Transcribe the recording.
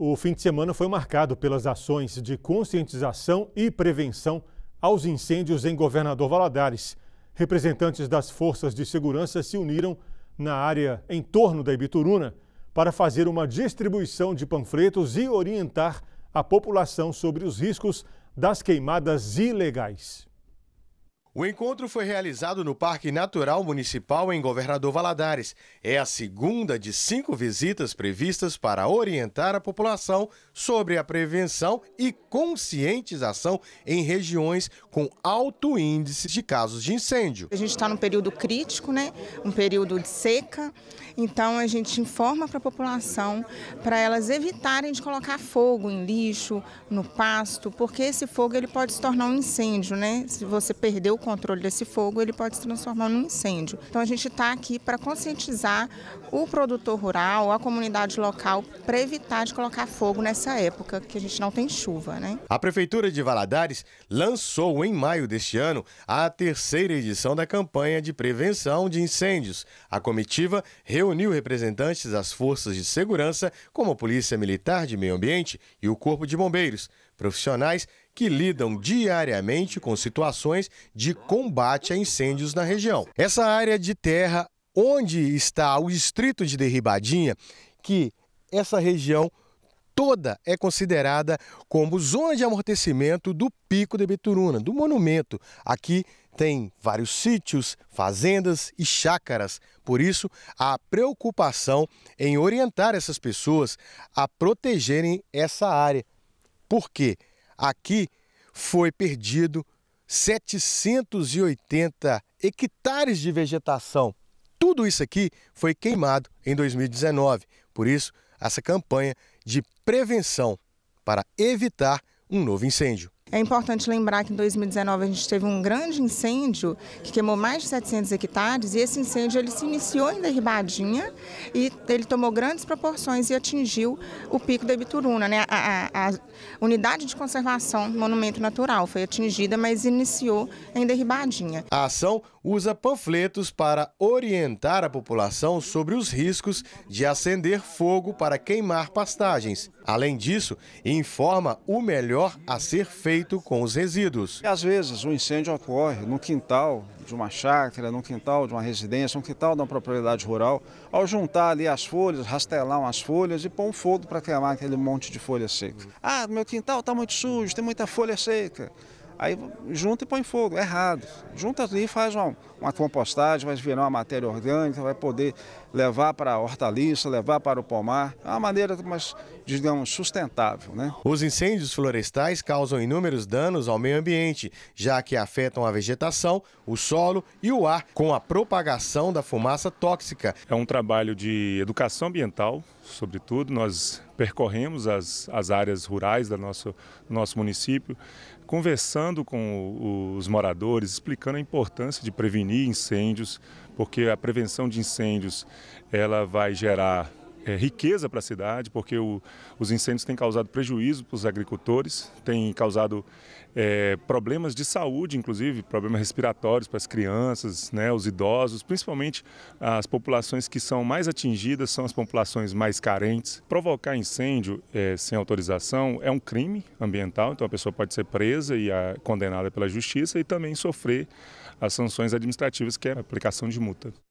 o fim de semana foi marcado pelas ações de conscientização e prevenção aos incêndios em Governador Valadares. Representantes das forças de segurança se uniram na área em torno da Ibituruna para fazer uma distribuição de panfletos e orientar a população sobre os riscos das queimadas ilegais. O encontro foi realizado no Parque Natural Municipal em Governador Valadares. É a segunda de cinco visitas previstas para orientar a população sobre a prevenção e conscientização em regiões com alto índice de casos de incêndio. A gente está num período crítico, né? um período de seca, então a gente informa para a população para elas evitarem de colocar fogo em lixo, no pasto, porque esse fogo ele pode se tornar um incêndio, né? Se você perdeu o controle desse fogo, ele pode se transformar num incêndio. Então a gente está aqui para conscientizar o produtor rural, a comunidade local, para evitar de colocar fogo nessa época que a gente não tem chuva. Né? A Prefeitura de Valadares lançou em maio deste ano a terceira edição da campanha de prevenção de incêndios. A comitiva reuniu representantes das forças de segurança, como a Polícia Militar de Meio Ambiente e o Corpo de Bombeiros, profissionais que lidam diariamente com situações de combate a incêndios na região. Essa área de terra onde está o distrito de Derribadinha, que essa região toda é considerada como zona de amortecimento do Pico de Beturuna, do monumento. Aqui tem vários sítios, fazendas e chácaras. Por isso, a preocupação em orientar essas pessoas a protegerem essa área. Por quê? Aqui foi perdido 780 hectares de vegetação. Tudo isso aqui foi queimado em 2019. Por isso, essa campanha de prevenção para evitar um novo incêndio. É importante lembrar que em 2019 a gente teve um grande incêndio que queimou mais de 700 hectares e esse incêndio ele se iniciou em Derribadinha e ele tomou grandes proporções e atingiu o pico da Ibituruna. Né? A, a, a unidade de conservação monumento natural foi atingida, mas iniciou em Derribadinha. A ação usa panfletos para orientar a população sobre os riscos de acender fogo para queimar pastagens. Além disso, informa o melhor a ser feito com os resíduos. Às vezes, um incêndio ocorre no quintal de uma chácara, no quintal de uma residência, no quintal de uma propriedade rural. Ao juntar ali as folhas, rastelar umas folhas e pôr um fogo para queimar aquele monte de folha seca. Ah, meu quintal está muito sujo, tem muita folha seca. Aí junta e põe fogo, é errado. Junta ali e faz uma, uma compostagem, vai virar uma matéria orgânica, vai poder levar para a hortaliça, levar para o pomar. É uma maneira, mais digamos, sustentável. Né? Os incêndios florestais causam inúmeros danos ao meio ambiente, já que afetam a vegetação, o solo e o ar com a propagação da fumaça tóxica. É um trabalho de educação ambiental, sobretudo. Nós percorremos as, as áreas rurais do nosso, nosso município, conversando com os moradores, explicando a importância de prevenir incêndios, porque a prevenção de incêndios ela vai gerar é, riqueza para a cidade, porque o, os incêndios têm causado prejuízo para os agricultores, têm causado é, problemas de saúde, inclusive problemas respiratórios para as crianças, né, os idosos, principalmente as populações que são mais atingidas são as populações mais carentes. Provocar incêndio é, sem autorização é um crime ambiental, então a pessoa pode ser presa e a, ah, condenada pela justiça e também sofrer as sanções administrativas, que é a aplicação de multa.